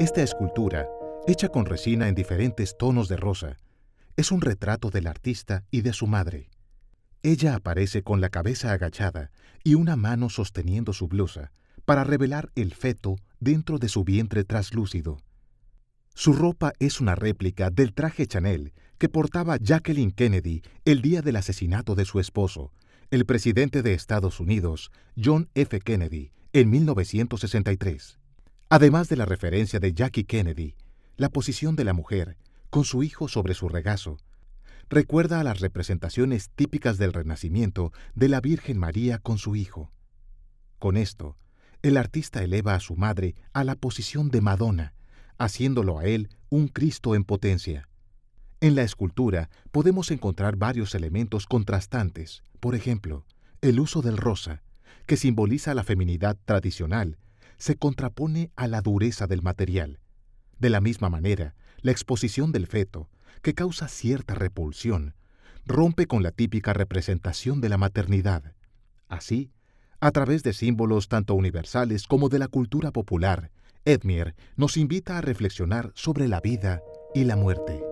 Esta escultura, hecha con resina en diferentes tonos de rosa, es un retrato del artista y de su madre. Ella aparece con la cabeza agachada y una mano sosteniendo su blusa para revelar el feto dentro de su vientre traslúcido. Su ropa es una réplica del traje Chanel que portaba Jacqueline Kennedy el día del asesinato de su esposo, el presidente de Estados Unidos, John F. Kennedy, en 1963. Además de la referencia de Jackie Kennedy, la posición de la mujer, con su hijo sobre su regazo, recuerda a las representaciones típicas del Renacimiento de la Virgen María con su hijo. Con esto, el artista eleva a su madre a la posición de Madonna, haciéndolo a él un Cristo en potencia. En la escultura podemos encontrar varios elementos contrastantes, por ejemplo, el uso del rosa, que simboliza la feminidad tradicional, se contrapone a la dureza del material. De la misma manera, la exposición del feto, que causa cierta repulsión, rompe con la típica representación de la maternidad. Así, a través de símbolos tanto universales como de la cultura popular, Edmier nos invita a reflexionar sobre la vida y la muerte.